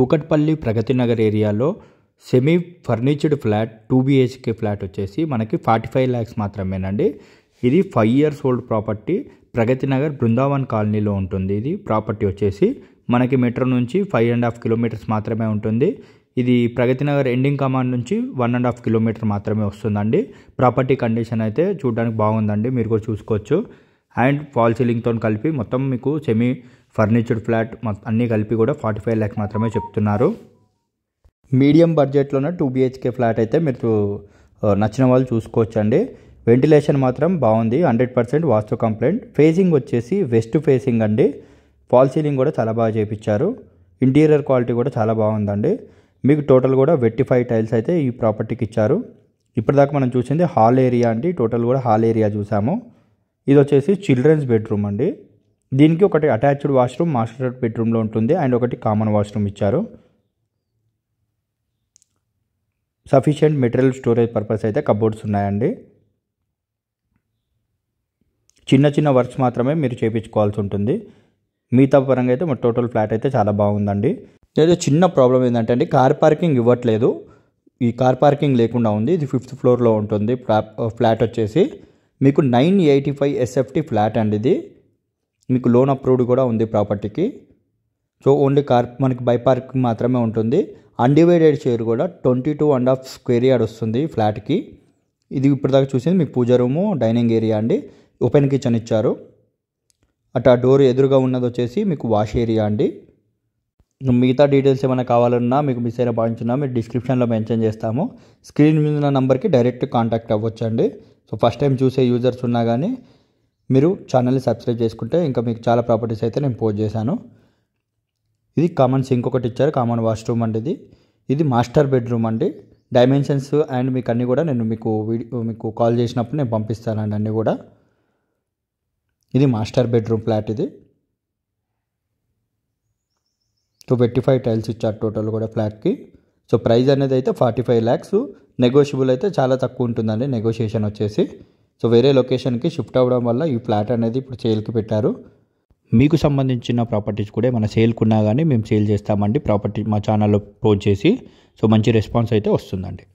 కూకట్పల్లి ప్రగతినగర్ ఏరియాలో semi furnished flat two BHK flat వచ్చేసి మనకి ఫార్టీ ఫైవ్ ల్యాక్స్ మాత్రమేనండి ఇది five years old property Pragathinagar Brindavan కాలనీలో ఉంటుంది ఇది ప్రాపర్టీ వచ్చేసి మనకి మెట్రో నుంచి ఫైవ్ అండ్ హాఫ్ కిలోమీటర్స్ మాత్రమే ఉంటుంది ఇది ప్రగతినగర్ ఎండింగ్ కమాండ్ నుంచి వన్ అండ్ హాఫ్ కిలోమీటర్ మాత్రమే వస్తుందండి ప్రాపర్టీ కండిషన్ అయితే చూడడానికి బాగుందండి మీరు కూడా చూసుకోవచ్చు అండ్ ఫాల్ సీలింగ్తో కలిపి మొత్తం మీకు సెమీ ఫర్నిచర్డ్ ఫ్లాట్ అన్నీ కలిపి కూడా ఫార్టీ ఫైవ్ ల్యాక్ మాత్రమే చెప్తున్నారు మీడియం ఉన్న టూ బిహెచ్కే ఫ్లాట్ అయితే మీరు నచ్చిన వాళ్ళు చూసుకోవచ్చండి వెంటిలేషన్ మాత్రం బాగుంది hundred percent vastu compliant facing వచ్చేసి వెస్ట్ ఫేసింగ్ అండి ఫాల్ సీలింగ్ కూడా చాలా బాగా చేయించారు ఇంటీరియర్ క్వాలిటీ కూడా చాలా బాగుందండి మీకు టోటల్ కూడా వెట్టి ఫైవ్ టైల్స్ అయితే ఈ ప్రాపర్టీకి ఇచ్చారు ఇప్పటిదాకా మనం చూసింది హాల్ ఏరియా అండి టోటల్ కూడా హాల్ ఏరియా చూసాము ఇది వచ్చేసి చిల్డ్రన్స్ బెడ్రూమ్ అండి దీనికి ఒకటి అటాచ్డ్ వాష్రూమ్ మాస్టర్ బెడ్రూమ్లో ఉంటుంది అండ్ ఒకటి కామన్ వాష్రూమ్ ఇచ్చారు సఫిషియంట్ మెటీరియల్ స్టోరేజ్ పర్పస్ అయితే కబోర్డ్స్ ఉన్నాయండి చిన్న చిన్న వర్క్స్ మాత్రమే మీరు చేయించుకోవాల్సి ఉంటుంది మిగతా పరంగా అయితే మా టోటల్ ఫ్లాట్ అయితే చాలా బాగుందండి ఏదో చిన్న ప్రాబ్లం ఏంటంటే అండి కార్ పార్కింగ్ ఇవ్వట్లేదు ఈ కార్ పార్కింగ్ లేకుండా ఉంది ఇది ఫిఫ్త్ ఫ్లోర్లో ఉంటుంది ఫ్లాట్ వచ్చేసి మీకు nine eighty five SFT flat అండి ఇది మీకు లోన్ అప్రూవ్డ్ కూడా ఉంది ప్రాపర్టీకి సో ఓన్లీ కార్ మనకి బై పార్కింగ్ మాత్రమే ఉంటుంది అన్డివైడెడ్ షేర్ కూడా twenty two and half square yard వస్తుంది ఫ్లాట్కి ఇది ఇప్పటిదాకా చూసింది మీకు పూజ రూము డైనింగ్ ఏరియా అండి ఓపెన్ కిచెన్ ఇచ్చారు అటు ఆ డోర్ ఎదురుగా ఉన్నది వచ్చేసి మీకు వాష్ ఏరియా అండి మిగతా డీటెయిల్స్ ఏమైనా కావాలన్నా మీకు మిస్ అయిన పాయింట్స్ ఉన్నా మీరు డిస్క్రిప్షన్లో మెన్షన్ చేస్తాము స్క్రీన్ మీద ఉన్న నెంబర్కి డైరెక్ట్ కాంటాక్ట్ అవ్వచ్చండి సో ఫస్ట్ టైం చూసే యూజర్స్ ఉన్నా కానీ మీరు ఛానల్ని సబ్స్క్రైబ్ చేసుకుంటే ఇంకా మీకు చాలా ప్రాపర్టీస్ అయితే నేను పోస్ట్ చేశాను ఇది కామన్ సింక్ ఒకటి ఇచ్చారు కామన్ వాష్రూమ్ అండి ఇది ఇది మాస్టర్ బెడ్రూమ్ అండి డైమెన్షన్స్ అండ్ మీకు అన్నీ కూడా నేను మీకు వీడియో మీకు కాల్ చేసినప్పుడు నేను పంపిస్తానండి అన్నీ కూడా ఇది మాస్టర్ బెడ్రూమ్ ఫ్లాట్ ఇది టూ ఫిఫ్టీ ఫైవ్ టైల్స్ ఇచ్చారు టోటల్ కూడా ఫ్లాట్కి సో ప్రైస్ అనేది అయితే ఫార్టీ ఫైవ్ ల్యాక్స్ నెగోషియబుల్ అయితే చాలా తక్కువ ఉంటుందండి నెగోషియేషన్ వచ్చేసి సో వేరే లొకేషన్కి షిఫ్ట్ అవ్వడం వల్ల ఈ ఫ్లాట్ అనేది ఇప్పుడు సేల్కి పెట్టారు మీకు సంబంధించిన ప్రాపర్టీస్ కూడా మన సేల్కున్నా కానీ మేము సేల్ చేస్తామండి ప్రాపర్టీ మా ఛానల్లో పోస్ట్ చేసి సో మంచి రెస్పాన్స్ అయితే వస్తుందండి